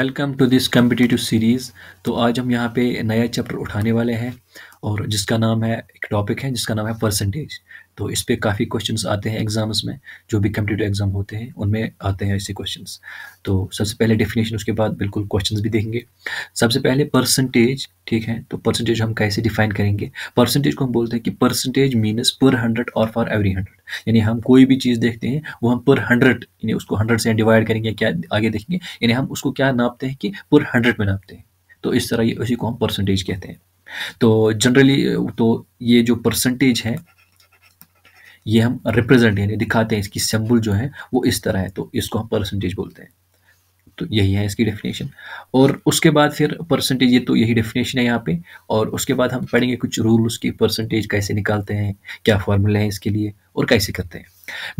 welcome to this competitive series तो आज हम यहाँ पे नया चैप्टर उठाने वाले हैं और जिसका नाम है एक टॉपिक है जिसका नाम है परसेंटेज तो इस पर काफ़ी क्वेश्चन आते हैं एग्ज़ाम्स में जो भी कम्पिटिटिव एग्ज़ाम होते हैं उनमें आते हैं ऐसे क्वेश्चन तो सबसे पहले डेफिनेशन उसके बाद बिल्कुल क्वेश्चन भी देखेंगे सबसे पहले परसेंटेज ठीक है तो परसेंटेज हम कैसे डिफाइन करेंगे परसेंटेज को हम बोलते हैं कि परसेंटेज मीनस पर हंड्रेड और फॉर एवरी हंड्रेड यानी हम कोई भी चीज़ देखते हैं वो हम पर हंड्रेड यानी उसको हंड्रेड से डिवाइड करेंगे क्या आगे देखेंगे यानी हम उसको क्या नापते हैं कि पर हंड्रेड में नापते हैं तो इस तरह ये उसी को हम परसेंटेज कहते हैं तो जनरली तो ये जो परसेंटेज है ये हम रिप्रेजेंट यानी दिखाते हैं इसकी सिंबल जो है वो इस तरह है तो इसको हम परसेंटेज बोलते हैं तो यही है इसकी डेफिनेशन और उसके बाद फिर परसेंटेज ये तो यही डेफिनेशन है यहाँ पे और उसके बाद हम पढ़ेंगे कुछ रूल्स की परसेंटेज कैसे निकालते हैं क्या फार्मूला है इसके लिए और कैसे करते हैं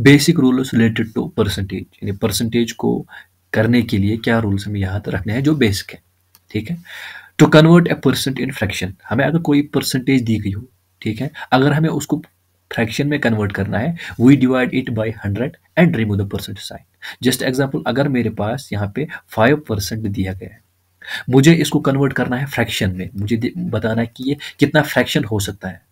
basic rules related to percentage यानी परसेंटेज को करने के लिए क्या रूल्स हमें याद रखने हैं जो बेसिक है ठीक है to convert a percent in fraction हमें अगर कोई परसेंटेज दी गई हो ठीक है अगर हमें उसको फ्रैक्शन में कन्वर्ट करना है we divide it by hundred and remove the percent sign just example अगर मेरे पास यहाँ पे फाइव परसेंट दिया गया है मुझे इसको कन्वर्ट करना है फ्रैक्शन में मुझे बताना है कि ये कितना फ्रैक्शन हो सकता है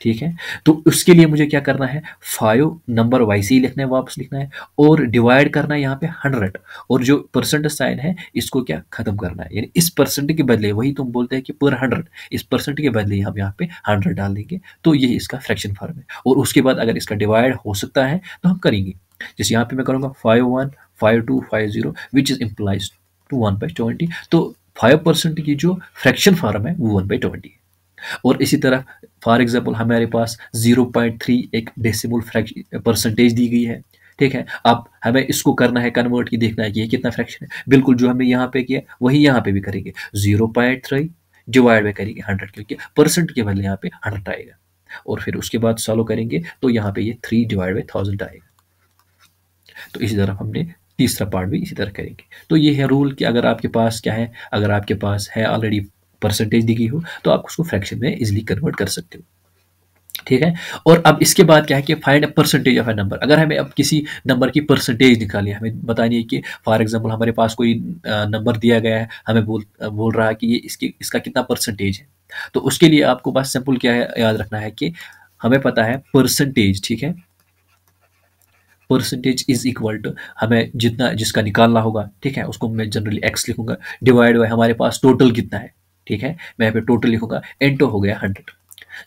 ठीक है तो उसके लिए मुझे क्या करना है फाइव नंबर वाई सी लिखना है वापस लिखना है और डिवाइड करना है यहाँ पे हंड्रेड और जो परसेंट साइन है इसको क्या खत्म करना है यानी इस परसेंट के बदले वही तुम बोलते हैं कि पर हंड्रेड इस परसेंट के बदले हम यहाँ पे हंड्रेड डाल देंगे तो ये इसका फ्रैक्शन फॉर्म है और उसके बाद अगर इसका डिवाइड हो सकता है तो हम करेंगे जैसे यहाँ पे मैं करूँगा five one five two five zero which is implies to one by twenty तो फाइव परसेंट की जो फ्रैक्शन फॉर्म है वो वन बाई ट्वेंटी और इसी तरह फॉर एग्जाम्पल हमारे पास 0.3 एक डेसिमल परसेंटेज दी गई है ठीक है अब हमें इसको करना है कन्वर्ट की देखना है कि ये कितना फ्रैक्शन है बिल्कुल जो हमने यहाँ पे किया वही यहाँ पे भी करेंगे जीरो पॉइंट थ्री डिवाइड में करेंगे हंड्रेड क्योंकि परसेंट के बदले यहाँ पे हंड्रेड आएगा और फिर उसके बाद सॉल्व करेंगे तो यहाँ पे ये थ्री डिवाइड बाई थाउजेंड आएगा तो इसी तरह हमने तीसरा पार्ट भी इसी तरह करेंगे तो ये है रूल कि अगर आपके पास क्या है अगर आपके पास है ऑलरेडी परसेंटेज दी गई हो तो आप उसको फ्रैक्शन में इजिली कन्वर्ट कर सकते हो ठीक है और अब इसके बाद क्या है कि find a percentage of a number अगर हमें अब किसी नंबर की परसेंटेज निकाली हमें बतानी है कि फॉर एग्जांपल हमारे पास कोई नंबर दिया गया है हमें बोल बोल रहा है कि ये इसके इसका कितना परसेंटेज है तो उसके लिए आपको बस सिंपल क्या है याद रखना है कि हमें पता है परसेंटेज ठीक है परसेंटेज इज इक्वल टू हमें जितना जिसका निकालना होगा ठीक है उसको मैं जनरली एक्स लिखूंगा डिवाइड बाय हमारे पास टोटल कितना है ठीक है मैं यहाँ पे टोटल लिखूंगा एंटो हो गया हंड्रेड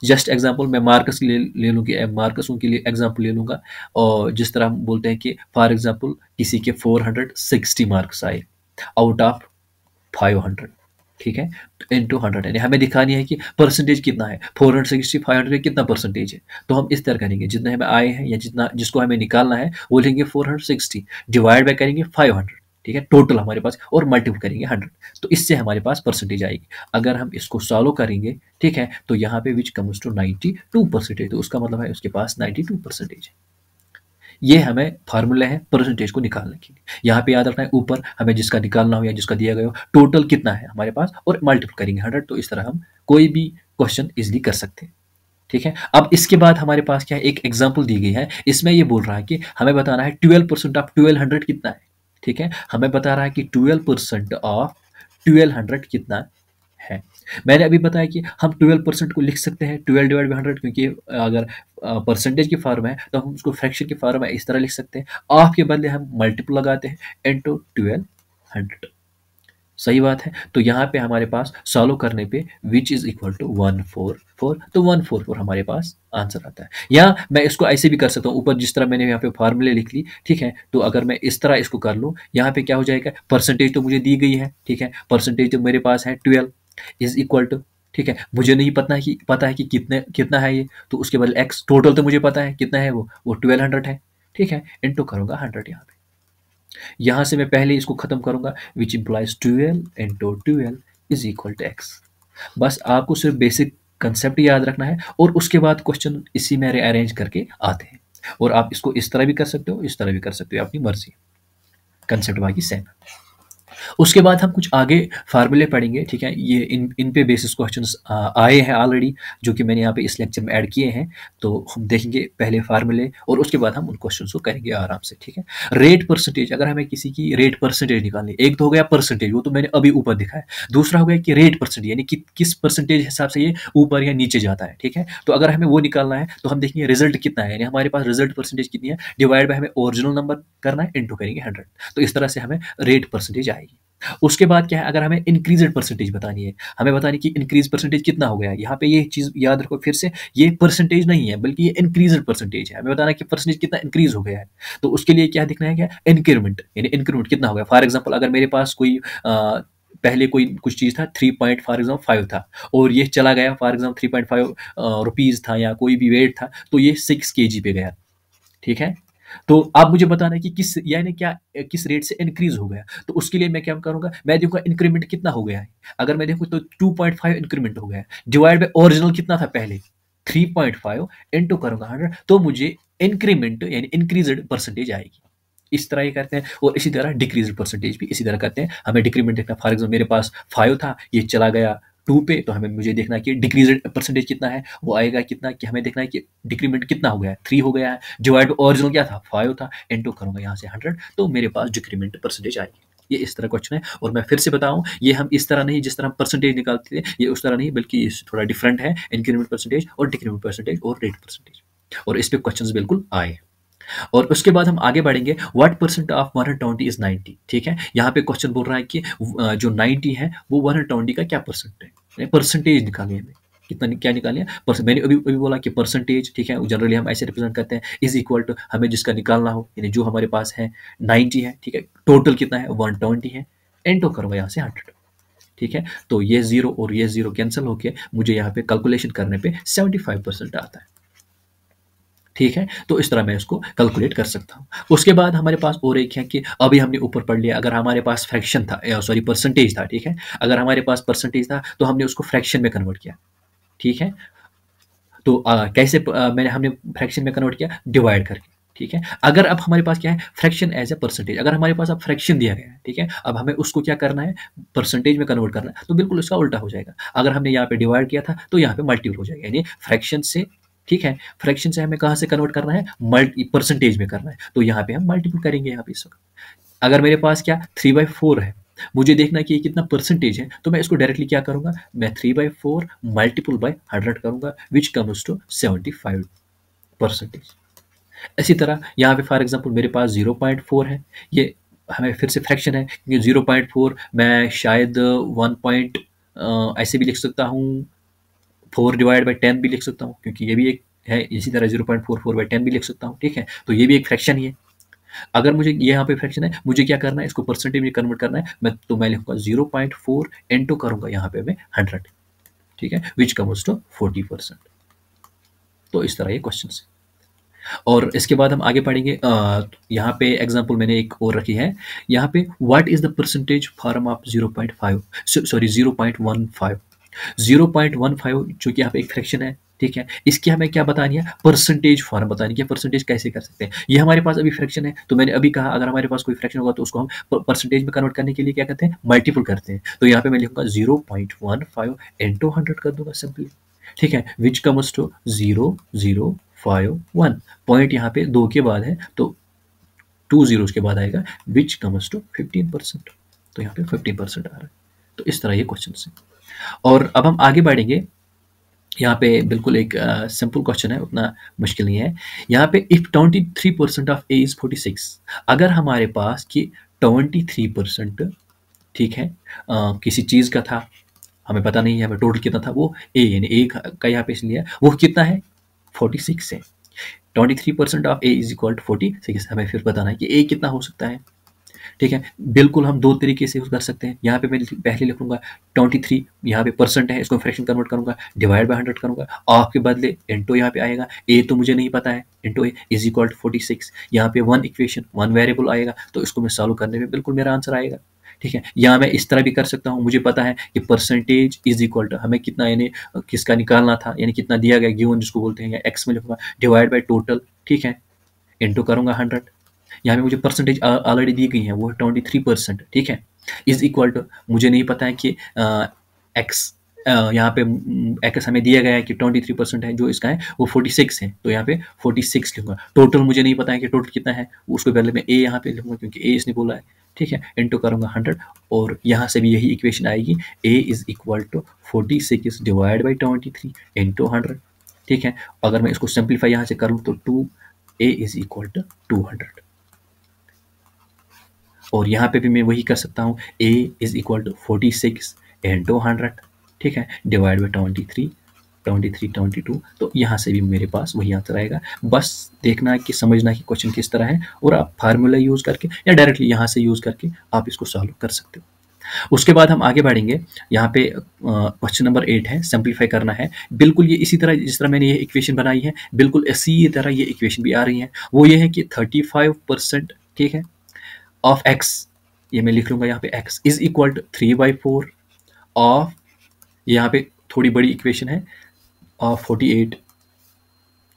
जस्ट एग्जाम्पल मैं मार्कस ले ले लूँगी कि मार्कसों के लिए एग्जाम्पल ले लूँगा और जिस तरह हम बोलते हैं कि फॉर एग्जाम्पल किसी के 460 मार्क्स आए आउट ऑफ 500 ठीक है इन टू हंड्रेड यानी हमें दिखानी है कि परसेंटेज कितना है four hundred sixty five hundred कितना परसेंटेज है तो हम इस तरह करेंगे जितने हमें आए हैं या जितना जिसको हमें निकालना है वो लेंगे four hundred sixty divide by करेंगे फाइव हंड्रेड ठीक है टोटल हमारे पास और मल्टीपल करेंगे हंड्रेड तो इससे हमारे पास परसेंटेज आएगी अगर हम इसको सॉल्व करेंगे ठीक है तो यहाँ पे which comes to ninety two percentage तो उसका मतलब है उसके पास नाइन्टी टू परसेंटेज है ये हमें फार्मूला है परसेंटेज को निकालने के लिए यहाँ पे याद रखना है ऊपर हमें जिसका निकालना हो या जिसका दिया गया हो टोटल कितना है हमारे पास और मल्टीपल करेंगे हंड्रेड तो इस तरह हम कोई भी क्वेश्चन इजिली कर सकते हैं ठीक है अब इसके बाद हमारे पास क्या है एक एग्जाम्पल दी गई है इसमें ये बोल रहा है कि हमें बताना है twelve percent of twelve hundred कितना है ठीक है हमें बता रहा है कि twelve percent of twelve hundred कितना है मैंने अभी बताया कि हम ट्वेल्व परसेंट को लिख सकते हैं ट्वेल्व डिवाइड बाई हंड्रेड क्योंकि अगर परसेंटेज की फॉर्म है तो हम उसको फ्रैक्शन की फॉर्म है इस तरह लिख सकते हैं ऑफ के बदले हम मल्टीपल लगाते हैं इंटू ट्वेल्व हंड्रेड सही बात है तो यहाँ पे हमारे पास सॉल्व करने पे which is equal to one four four तो वन फोर फोर हमारे पास आंसर आता है या मैं इसको ऐसे भी कर सकता हूँ ऊपर जिस तरह मैंने यहाँ पे फार्मूले लिख ली ठीक है तो अगर मैं इस तरह इसको कर लूँ यहाँ पे क्या हो जाएगा परसेंटेज तो मुझे दी गई है ठीक है परसेंटेज तो मेरे पास है ट्वेल्व इज इक्वल टू ठीक है मुझे नहीं पता है कि पता है कि कितने कितना है ये तो उसके बाद एक्स टोटल तो मुझे पता है कितना है वो वो ट्वेल्व हंड्रेड है ठीक है इंटू करूँगा हंड्रेड यहाँ पे यहाँ से मैं पहले इसको ख़त्म करूँगा which implies to L and is equal to X बस आपको सिर्फ बेसिक कंसेप्ट याद रखना है और उसके बाद क्वेश्चन इसी में अरेंज करके आते हैं और आप इसको इस तरह भी कर सकते हो इस तरह भी कर सकते हो अपनी मर्जी कंसेप्ट बाकी सेम उसके बाद हम कुछ आगे फार्मूले पढ़ेंगे ठीक है ये इन इन पे बेसिस क्वेश्चन आए हैं ऑलरेडी जो कि मैंने यहाँ पे इस लेक्चर में ऐड किए हैं तो हम देखेंगे पहले फार्मूले और उसके बाद हम उन क्वेश्चन को करेंगे आराम से ठीक है रेट परसेंटेज अगर हमें किसी की रेट परसेंटेज निकालनी एक तो हो गया परसेंटेज वो तो मैंने अभी ऊपर दिखाया दूसरा हो गया कि रेट परसेंटेज यानी कि किस परसेंटेज हिसाब से ये ऊपर या नीचे जाता है ठीक है तो अगर हमें वो निकालना है तो हम देखेंगे रिजल्ट कितना है यानी हमारे पास रिजल्ट परसेंटेज कितनी है डिवाइड बाई हमें ओरिजिनल नंबर करना है इंटू करेंगे हंड्रेड तो इस तरह से हमें रेट परसेंटेज आएगी उसके बाद क्या है अगर हमें इंक्रीज परसेंटेज बतानी है हमें बतानी कि इंक्रीज परसेंटेज कितना हो गया यहाँ पे ये चीज़ याद रखो फिर से ये परसेंटेज नहीं है बल्कि ये इंक्रीज परसेंटेज है हमें बताना कि परसेंटेज कितना इंक्रीज हो गया है तो उसके लिए क्या दिखना है क्या इंक्रीमेंट यानी इंक्रीमेंट कितना हो गया फॉर एग्जाम्पल अगर मेरे पास कोई आ, पहले कोई कुछ चीज़ था three point for example five था और ये चला गया for example three point five rupees था या कोई भी वेट था तो ये सिक्स के जी पे गया ठीक है तो आप मुझे बताना है कि किस यानी क्या किस रेट से इंक्रीज हो गया तो उसके लिए मैं क्या करूंगा मैं देखूंगा इंक्रीमेंट कितना हो गया है अगर मैं देखूँ तो टू पॉइंट फाइव इंक्रीमेंट हो गया डिवाइड बाई ओरिजिनल कितना था पहले थ्री पॉइंट फाइव इंटू करूंगा हंड्रेड तो मुझे इंक्रीमेंट यानी इंक्रीज परसेंटेज आएगी इस तरह ही करते हैं और इसी तरह डिक्रीज परसेंटेज भी इसी तरह करते हैं हमें डिक्रीमेंट देखना फॉर एग्जाम्पल मेरे पास फाइव था ये चला गया टू पे तो हमें मुझे देखना है कि डिक्रीज परसेंटेज कितना है वो आएगा कितना कि हमें देखना है कि डिक्रीमेंट कितना हो गया है थ्री हो गया है डिवाइड ओरिजिनल क्या था फाइव था इंटू करूँगा यहाँ से हंड्रेड तो मेरे पास डिक्रीमेंट परसेंटेज आएगी ये इस तरह क्वेश्चन है और मैं फिर से बताऊं ये हम इस तरह नहीं जिस तरह हम परसेंटेज निकालते थे ये उस तरह नहीं बल्कि थोड़ा डिफरेंट है इंक्रीमेंट परसेंटेज और डिक्रीमेंट परसेंटेज और रेट परसेंटेज और इस पर क्वेश्चन बिल्कुल आए और उसके बाद हम आगे बढ़ेंगे what percent of one twenty is ninety ठीक है यहाँ पे क्वेश्चन बोल रहा है कि जो नाइन्टी है वो वन ट्वेंटी का क्या परसेंट है परसेंटेज निकालिए हमें कितना क्या निकालिए मैंने अभी अभी बोला कि परसेंटेज ठीक है जनरली हम ऐसे रिप्रेजेंट करते हैं इज इक्वल टू हमें जिसका निकालना हो यानी जो हमारे पास है नाइन्टी है ठीक है टोटल कितना है वन ट्वेंटी है एंटो तो करो यहाँ से हंड्रेड ठीक है तो ये जीरो और ये जीरो कैंसिल होके मुझे यहाँ पे कैलकुलेशन करने पे सेवेंटी फाइव परसेंट आता है ठीक है तो इस तरह मैं इसको कैलकुलेट कर सकता हूँ उसके बाद हमारे पास और एक है कि अभी हमने ऊपर पढ़ लिया अगर हमारे पास फ्रैक्शन था सॉरी परसेंटेज था ठीक है अगर हमारे पास परसेंटेज था तो हमने उसको फ्रैक्शन में कन्वर्ट किया ठीक है तो आ, कैसे आ, मैंने हमने फ्रैक्शन में कन्वर्ट किया डिवाइड करके ठीक है अगर अब हमारे पास क्या है फ्रैक्शन एज ए परसेंटेज अगर हमारे पास अब फ्रैक्शन दिया गया है ठीक है अब हमें उसको क्या करना है परसेंटेज में कन्वर्ट करना है तो बिल्कुल उसका उल्टा हो जाएगा अगर हमने यहाँ पे डिवाइड किया था तो यहाँ पे मल्टीपल हो जाएगा यानी फ्रैक्शन से ठीक है फ्रैक्शन से हमें कहाँ से कन्वर्ट करना है मल्टी परसेंटेज में करना है तो यहाँ पे हम मल्टीपल करेंगे यहाँ पे इस वक्त अगर मेरे पास क्या थ्री बाई फोर है मुझे देखना कि ये कितना परसेंटेज है तो मैं इसको डायरेक्टली क्या करूँगा मैं three by four multiple by hundred करूँगा which comes to seventy five percentage इसी तरह यहाँ पे फॉर एग्जाम्पल मेरे पास जीरो पॉइंट फोर है ये हमें फिर से फ्रैक्शन है क्योंकि जीरो पॉइंट फोर मैं शायद वन पॉइंट ऐसे भी लिख सकता हूँ फोर डिवाइड बाई टेन भी लिख सकता हूँ क्योंकि ये भी एक है इसी तरह zero point four four by ten भी लिख सकता हूँ ठीक है तो ये भी एक फ्रैक्शन ही है अगर मुझे ये यहाँ पे फ्रैक्शन है मुझे क्या करना है इसको परसेंटेज में कन्वर्ट करना है मैं तो मैं लिखूंगा जीरो पॉइंट फोर इंटू करूंगा यहाँ पे मैं हंड्रेड ठीक है which comes to forty percent तो इस तरह ये क्वेश्चन है और इसके बाद हम आगे पढ़ेंगे यहाँ पे एग्जांपल मैंने एक और रखी है यहाँ पे what is the percentage form of zero point five sorry zero point one five zero point one five जो कि यहाँ पे एक फ्रैक्शन है ठीक है इसकी हमें क्या बतानी है परसेंटेज फॉर्म बतानी है परसेंटेज कैसे कर सकते हैं ये हमारे पास अभी फ्रैक्शन है तो मैंने अभी कहा अगर हमारे पास कोई फ्रैक्शन होगा तो उसको हम परसेंटेज में कन्वर्ट करने के लिए क्या करते हैं मल्टीपल करते हैं तो यहाँ पे मैं लिखूंगा zero point one five into hundred कर दूंगा सिंपली ठीक है which comes to zero zero five one point यहाँ पे दो के बाद है तो टू जीरो के बाद आएगा which comes to fifteen percent तो यहाँ पे फिफ्टीन परसेंट आ रहा है तो इस तरह ये क्वेश्चन है और अब हम आगे बढ़ेंगे यहाँ पे बिल्कुल एक सिंपल क्वेश्चन है उतना मुश्किल नहीं है यहाँ पे if twenty three percent of A is forty six अगर हमारे पास कि ट्वेंटी थ्री परसेंट ठीक है uh, किसी चीज़ का था हमें पता नहीं है हमें टोटल कितना था वो ए यानी ए का यहाँ पे इसलिए वो कितना है फोर्टी सिक्स है twenty three percent of A is equal to forty six हमें फिर बताना है कि ए कितना हो सकता है ठीक है बिल्कुल हम दो तरीके से यूज़ कर सकते हैं यहाँ पे मैं पहले लिखूंगा ट्वेंटी थ्री यहाँ पे परसेंट है इसको फ्रैक्शन कन्वर्ट करूंगा डिवाइड बाय हंड्रेड करूँगा ऑफ के बदले इंटो यहाँ पे आएगा ए तो मुझे नहीं पता है into A is equal to forty six यहाँ पे वन इक्वेशन वन वेरिएबल आएगा तो इसको मैं सॉल्व करने में बिल्कुल मेरा आंसर आएगा ठीक है या मैं इस तरह भी कर सकता हूँ मुझे पता है कि परसेंटेज इज इक्वल टू हमें कितना यानी किसका निकालना था यानी कितना दिया गया गिवन जिसको बोलते हैं या एक्स में लिखूंगा डिवाइड बाई टोटल ठीक है इंटू करूँगा हंड्रेड यहाँ पे मुझे परसेंटेज ऑलरेडी दी गई है वो है ट्वेंटी थ्री परसेंट ठीक है इज़ इक्वल टू मुझे नहीं पता है कि एक्स यहाँ पे एक्स हम्म, हमें दिया गया है कि ट्वेंटी थ्री परसेंट है जो इसका है वो फोर्टी सिक्स है तो यहाँ पे फोर्टी सिक्स लिखूंगा टोटल मुझे नहीं पता है कि टोटल कितना है उसको पहले मैं ए यहाँ पे लिखूंगा क्योंकि ए इसने बोला है ठीक है इंटू करूँगा हंड्रेड और यहाँ से भी यही इक्वेशन आएगी A is equal to forty six divide by twenty three into hundred ठीक है अगर मैं इसको सिंप्लीफाई यहाँ से करूँ तो two A is equal to two hundred और यहाँ पे भी मैं वही कर सकता हूँ A is equal to forty six and two hundred ठीक है divide by twenty three twenty three twenty two तो यहाँ से भी मेरे पास वही आंसर आएगा बस देखना कि समझना कि क्वेश्चन किस तरह है और आप फार्मूला यूज़ करके या डायरेक्टली यहाँ से यूज़ करके आप इसको सॉल्व कर सकते हो उसके बाद हम आगे बढ़ेंगे यहाँ पे क्वेश्चन नंबर एट है सिंप्लीफाई करना है बिल्कुल ये इसी तरह जिस तरह मैंने ये इक्वेशन बनाई है बिल्कुल इसी तरह ये इक्वेशन भी आ रही है वो ये है कि थर्टी फाइव परसेंट ठीक है ऑफ एक्स ये मैं लिख लूँगा यहाँ पे X is equal to three by four of यहाँ पे थोड़ी बड़ी इक्वेशन है ऑफ फोर्टी एट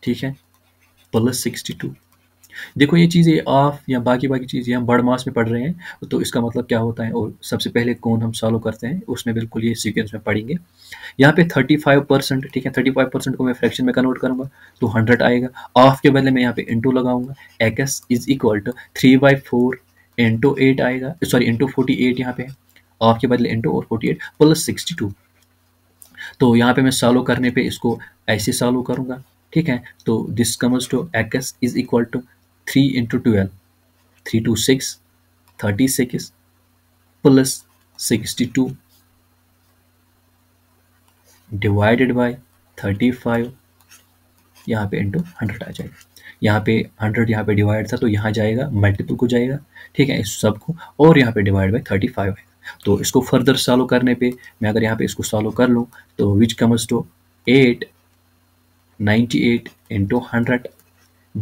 ठीक है प्लस सिक्सटी टू देखो ये चीज़ें ऑफ या बाकी बाकी चीज़ें हम बड़ मास में पढ़ रहे हैं तो इसका मतलब क्या होता है और सबसे पहले कौन हम सॉल्व करते हैं उसमें बिल्कुल ये सीक्वेंस में पढ़ेंगे यहाँ पे 35 परसेंट ठीक है 35 परसेंट को मैं फ्रैक्शन में कन्वर्ट करूँगा तो 100 आएगा ऑफ के बदले मैं यहाँ पे इंटू लगाऊंगा X is equal to three by four into eight आएगा सॉरी इंटू फोर्टी एट यहाँ पे ऑफ के बदले इंटू और forty eight plus sixty two तो यहाँ पे मैं सॉल्व करने पे इसको ऐसे सॉल्व करूँगा ठीक है तो this comes to X is equal to three into twelve three two six thirty six plus sixty two divided by thirty five यहाँ पे इंटू हंड्रेड आ जाएगा यहाँ पे हंड्रेड यहाँ पे डिवाइड था तो यहाँ जाएगा मल्टीपल को जाएगा ठीक है इस सब को और यहाँ पे डिवाइड बाई थर्टी फाइव आएगा तो इसको फर्दर सॉल्व करने पे मैं अगर यहाँ पे इसको सॉल्व कर लूँ तो which comes to eight ninety eight into hundred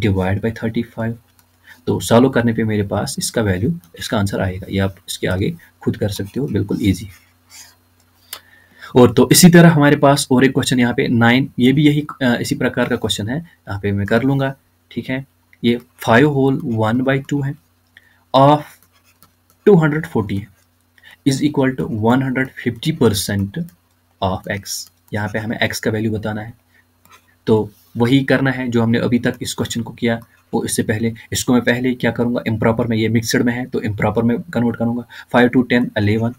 divide by thirty five तो सॉल्व करने पे मेरे पास इसका वैल्यू इसका आंसर आएगा ये आप इसके आगे खुद कर सकते हो बिल्कुल ईजी और तो इसी तरह हमारे पास और एक क्वेश्चन यहाँ पे नाइन ये भी यही इसी प्रकार का क्वेश्चन है यहाँ पे मैं कर लूँगा ठीक है ये five whole one by two है ऑफ टू हंड्रेड फोर्टी है is equal to one hundred fifty percent of X यहाँ पे हमें एक्स का वैल्यू बताना है तो वही करना है जो हमने अभी तक इस क्वेश्चन को किया वो इससे पहले इसको मैं पहले क्या करूँगा इम्प्रॉपर में ये मिक्सड में है तो इम्प्रॉपर में कन्वर्ट करूँगा five two ten eleven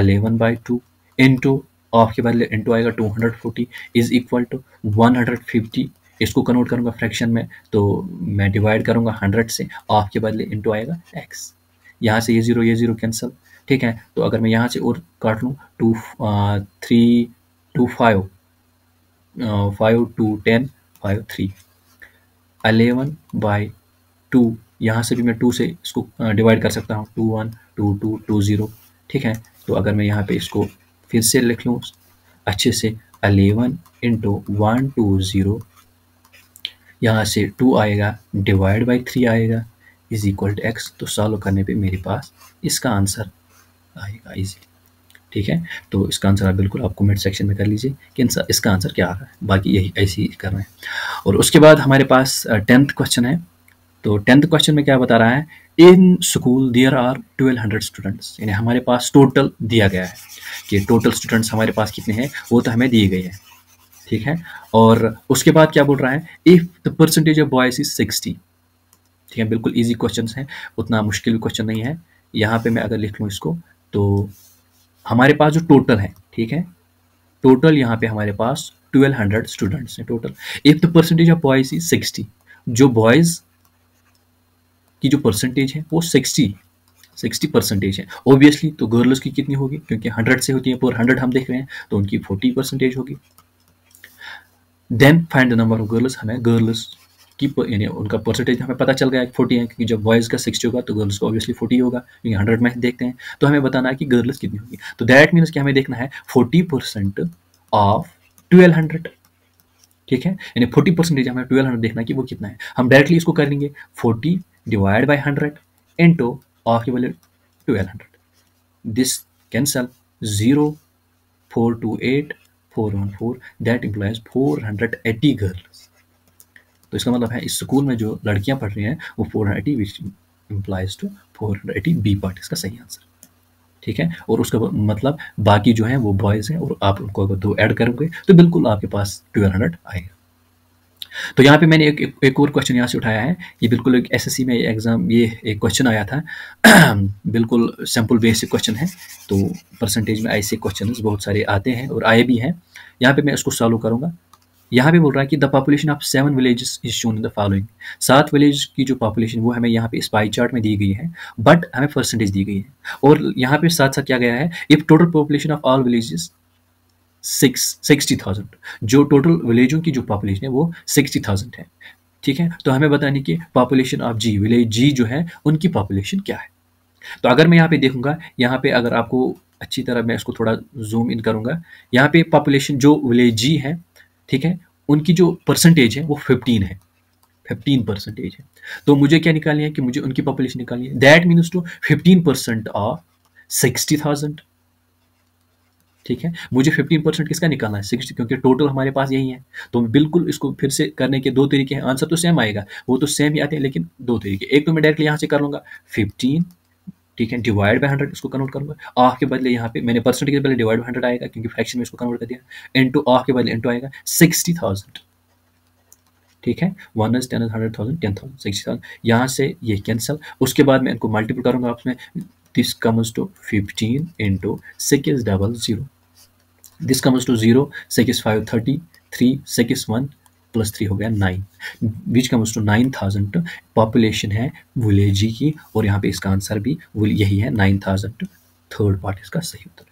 eleven by two into two of बाद इंटू आएगा two hundred forty is equal to one hundred fifty इसको कन्वर्ट करूँगा फ्रैक्शन में तो मैं डिवाइड करूँगा हंड्रेड से ऑफ के बदले इंटू आएगा एक्स यहाँ से ये ज़ीरो ये ज़ीरो कैंसिल ठीक है तो अगर मैं यहाँ से और काट लूँ two three two five five two ten five three eleven by two यहाँ से भी मैं टू से इसको डिवाइड कर सकता हूँ two one two two two zero ठीक है तो अगर मैं यहाँ पे इसको फिर से लिख लूँ अच्छे से eleven into one two zero यहाँ से टू आएगा डिवाइड बाई थ्री आएगा इज इक्वल टू एक्स तो सॉल्व करने पे मेरे पास इसका आंसर आएगा इजीली ठीक है तो इसका आंसर आप बिल्कुल आप कमेंट सेक्शन में कर लीजिए कि इसका आंसर क्या आ रहा है बाकी यही ऐसे ही कर रहे हैं और उसके बाद हमारे पास टेंथ क्वेश्चन है तो टेंथ क्वेश्चन में क्या बता रहा है in school there are twelve hundred students यानी हमारे पास टोटल दिया गया है कि टोटल स्टूडेंट्स हमारे पास कितने हैं वो तो हमें दिए गए हैं ठीक है और उसके बाद क्या बोल रहा है if the percentage of boys is sixty ठीक है बिल्कुल ईजी क्वेश्चन है उतना मुश्किल क्वेश्चन नहीं है यहाँ पे मैं अगर लिख लूँ इसको तो हमारे पास जो टोटल है ठीक है टोटल यहाँ पे हमारे पास 1200 स्टूडेंट्स हैं total if the percentage of boys is sixty जो बॉयज की जो परसेंटेज है वो सिक्सटी सिक्सटी परसेंटेज है ओब्वियसली तो गर्ल्स की कितनी होगी क्योंकि हंड्रेड से होती है पर हंड्रेड हम देख रहे हैं तो उनकी फोर्टी परसेंटेज होगी then find the number of girls हमें गर्ल्स की यानी उनका परसेंटेज हमें पता चल गया है फोर्टी है क्योंकि जब बॉयज़ का सिक्सटी होगा तो गर्ल्स का ऑब्वियसली फोर्टी होगा क्योंकि हंड्रेड में देखते हैं तो हमें बताना है कि गर्ल्स कितनी होगी तो दैट मीन्स कि हमें देखना है forty percent of twelve hundred ठीक है यानी फोर्टी परसेंटेज हमें ट्वेल्व हंड्रेड देखना है कि वो कितना है हम डायरेक्टली इसको कर लेंगे forty divide by hundred two of की value twelve hundred this cancel zero four two eight four one four that implies four hundred eighty girls तो इसका मतलब है इस स्कूल में जो लड़कियां पढ़ रही हैं वो four hundred eighty which implies to four hundred eighty B part इसका सही आंसर ठीक है और उसका मतलब बाकी जो है वो बॉयज़ हैं और आप उनको अगर दो ऐड करोगे तो बिल्कुल आपके पास ट्वेल्व हंड्रेड आएगा तो यहाँ पे मैंने एक एक, और क्वेश्चन यहाँ से उठाया है ये बिल्कुल एक एसएससी में एग्ज़ाम ये एक क्वेश्चन आया था बिल्कुल सैम्पल बेसिक क्वेश्चन है तो परसेंटेज में ऐसे क्वेश्चन बहुत सारे आते हैं और आए भी हैं यहाँ पे मैं इसको सॉल्व करूँगा यहाँ पे बोल रहा है कि the population of seven village is shown in the following सात विलेज की जो पॉपुलेशन वो हमें यहाँ पे इस चार्ट में दी गई है बट हमें परसेंटेज दी गई है और यहाँ पे साथ साथ क्या गया है if total population of all villages six sixty thousand जो टोटल विलेजों की जो पॉपुलेशन है वो सिक्सटी थाउजेंड है ठीक है तो हमें बताने की population of G village G जो है उनकी पॉपुलेशन क्या है तो अगर मैं यहाँ पे देखूंगा यहाँ पे अगर आपको अच्छी तरह मैं इसको थोड़ा जूम इन करूँगा यहाँ पे पॉपुलेशन जो विलेज जी है ठीक है उनकी जो परसेंटेज है वो फिफ्टीन है फिफ्टीन परसेंटेज है तो मुझे क्या निकालनी है कि मुझे उनकी पॉपुलेशन निकालनी है that means to fifteen percent of sixty thousand ठीक है मुझे फिफ्टीन परसेंट किसका निकालना है सिक्सटी क्योंकि टोटल हमारे पास यही है तो बिल्कुल इसको फिर से करने के दो तरीके हैं आंसर तो सेम आएगा वो तो सेम ही आते हैं लेकिन दो तरीके एक तो मैं डायरेक्टली यहाँ से कर लूँगा फिफ्टीन ठीक है डिवाइड बाय हंड्रेड इसको कन्वर्ट करूँगा आह के बदले यहाँ पे मैंने परसेंट के बदले डिवाइड बाय हंड्रेड आएगा क्योंकि फ्रैक्शन में इसको कन्वर्ट कर दिया इंटू आह के बदले इंटू आएगा सिक्सटी थाउजेंड ठीक है one is ten hundred thousand ten thousand sixty thousand यहाँ से ये कैंसिल उसके बाद मैं इनको मल्टीपल करूँगा आपस में this comes to fifteen into six double zero this comes to zero six five thirty three six one plus three हो गया nine which comes to nine thousand population है वुलेजी की और यहाँ पे इसका आंसर भी यही है नाइन थाउजेंड थर्ड पार्ट इसका सही उत्तर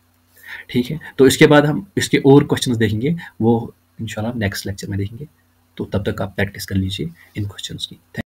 ठीक है तो इसके बाद हम इसके और क्वेश्चंस देखेंगे वो इंशाल्लाह नेक्स्ट लेक्चर में देखेंगे तो तब तक आप प्रैक्टिस कर लीजिए इन क्वेश्चंस की